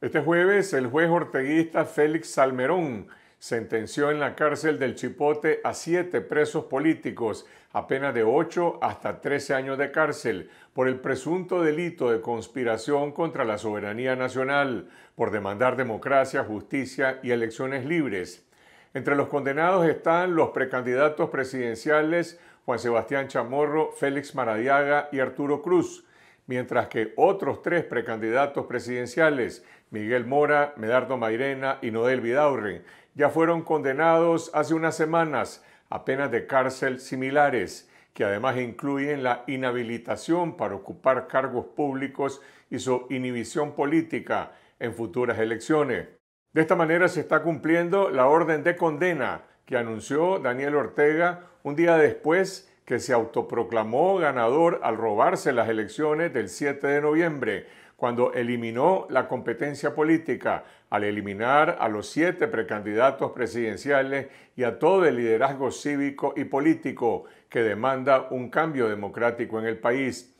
Este jueves, el juez orteguista Félix Salmerón sentenció en la cárcel del Chipote a siete presos políticos a de ocho hasta 13 años de cárcel por el presunto delito de conspiración contra la soberanía nacional, por demandar democracia, justicia y elecciones libres. Entre los condenados están los precandidatos presidenciales Juan Sebastián Chamorro, Félix Maradiaga y Arturo Cruz, mientras que otros tres precandidatos presidenciales, Miguel Mora, Medardo Mairena y Nodel Vidaurre, ya fueron condenados hace unas semanas a penas de cárcel similares, que además incluyen la inhabilitación para ocupar cargos públicos y su inhibición política en futuras elecciones. De esta manera se está cumpliendo la orden de condena que anunció Daniel Ortega un día después que se autoproclamó ganador al robarse las elecciones del 7 de noviembre, cuando eliminó la competencia política, al eliminar a los siete precandidatos presidenciales y a todo el liderazgo cívico y político que demanda un cambio democrático en el país.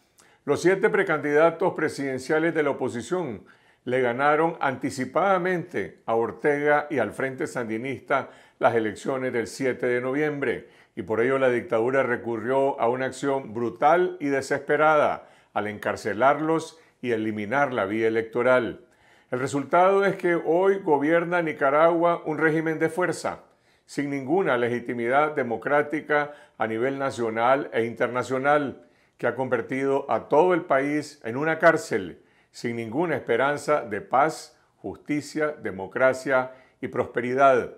Los siete precandidatos presidenciales de la oposición le ganaron anticipadamente a Ortega y al Frente Sandinista las elecciones del 7 de noviembre y por ello la dictadura recurrió a una acción brutal y desesperada al encarcelarlos y eliminar la vía electoral. El resultado es que hoy gobierna Nicaragua un régimen de fuerza, sin ninguna legitimidad democrática a nivel nacional e internacional, que ha convertido a todo el país en una cárcel sin ninguna esperanza de paz, justicia, democracia y prosperidad.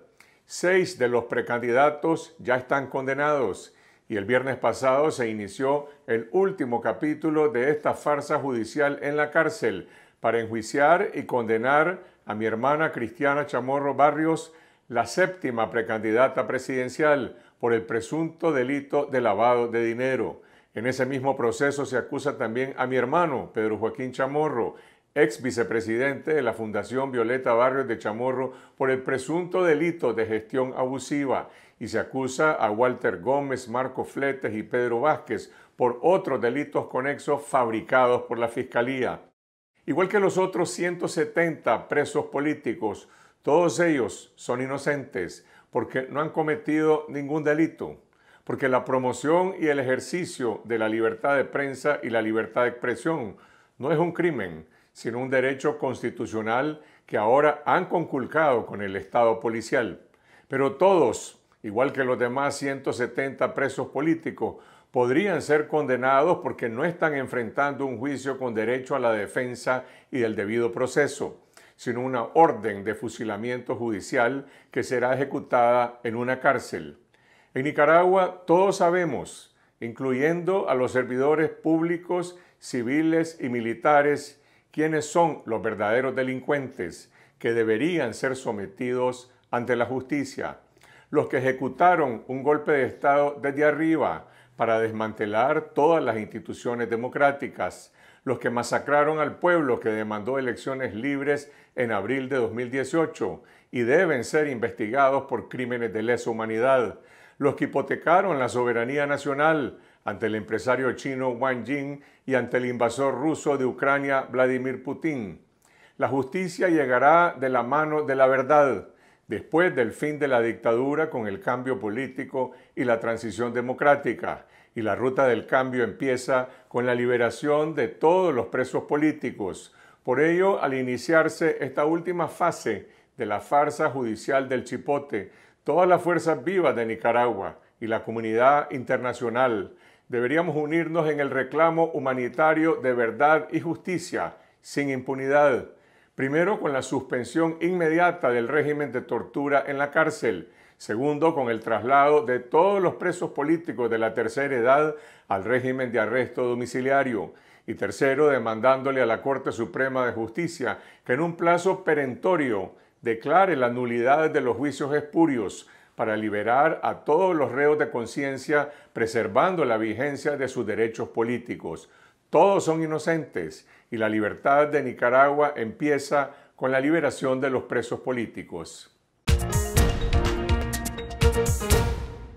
Seis de los precandidatos ya están condenados y el viernes pasado se inició el último capítulo de esta farsa judicial en la cárcel para enjuiciar y condenar a mi hermana Cristiana Chamorro Barrios, la séptima precandidata presidencial, por el presunto delito de lavado de dinero. En ese mismo proceso se acusa también a mi hermano, Pedro Joaquín Chamorro, ex vicepresidente de la Fundación Violeta Barrios de Chamorro, por el presunto delito de gestión abusiva y se acusa a Walter Gómez, Marco Fletes y Pedro Vázquez por otros delitos conexos fabricados por la Fiscalía. Igual que los otros 170 presos políticos, todos ellos son inocentes porque no han cometido ningún delito porque la promoción y el ejercicio de la libertad de prensa y la libertad de expresión no es un crimen, sino un derecho constitucional que ahora han conculcado con el Estado policial. Pero todos, igual que los demás 170 presos políticos, podrían ser condenados porque no están enfrentando un juicio con derecho a la defensa y del debido proceso, sino una orden de fusilamiento judicial que será ejecutada en una cárcel. En Nicaragua todos sabemos, incluyendo a los servidores públicos, civiles y militares, quiénes son los verdaderos delincuentes que deberían ser sometidos ante la justicia, los que ejecutaron un golpe de Estado desde arriba para desmantelar todas las instituciones democráticas, los que masacraron al pueblo que demandó elecciones libres en abril de 2018 y deben ser investigados por crímenes de lesa humanidad, los que hipotecaron la soberanía nacional ante el empresario chino Wang Jing y ante el invasor ruso de Ucrania Vladimir Putin. La justicia llegará de la mano de la verdad después del fin de la dictadura con el cambio político y la transición democrática. Y la ruta del cambio empieza con la liberación de todos los presos políticos. Por ello, al iniciarse esta última fase de la farsa judicial del Chipote, Todas las fuerzas vivas de Nicaragua y la comunidad internacional deberíamos unirnos en el reclamo humanitario de verdad y justicia, sin impunidad. Primero, con la suspensión inmediata del régimen de tortura en la cárcel. Segundo, con el traslado de todos los presos políticos de la tercera edad al régimen de arresto domiciliario. Y tercero, demandándole a la Corte Suprema de Justicia que en un plazo perentorio declare la nulidad de los juicios espurios para liberar a todos los reos de conciencia, preservando la vigencia de sus derechos políticos. Todos son inocentes y la libertad de Nicaragua empieza con la liberación de los presos políticos.